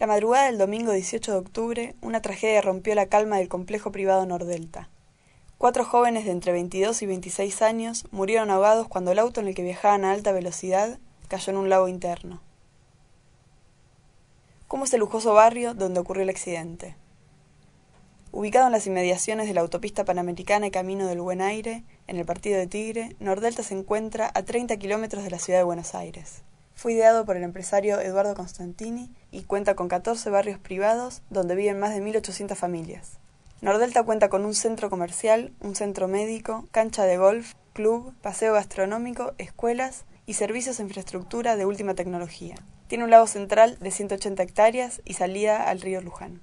La madrugada del domingo 18 de octubre, una tragedia rompió la calma del complejo privado Nordelta. Cuatro jóvenes de entre 22 y 26 años murieron ahogados cuando el auto en el que viajaban a alta velocidad cayó en un lago interno. ¿Cómo es el lujoso barrio donde ocurrió el accidente? Ubicado en las inmediaciones de la autopista panamericana y Camino del Buen Aire, en el partido de Tigre, Nordelta se encuentra a 30 kilómetros de la ciudad de Buenos Aires. Fue ideado por el empresario Eduardo Constantini y cuenta con 14 barrios privados donde viven más de 1.800 familias. Nordelta cuenta con un centro comercial, un centro médico, cancha de golf, club, paseo gastronómico, escuelas y servicios de infraestructura de última tecnología. Tiene un lago central de 180 hectáreas y salida al río Luján.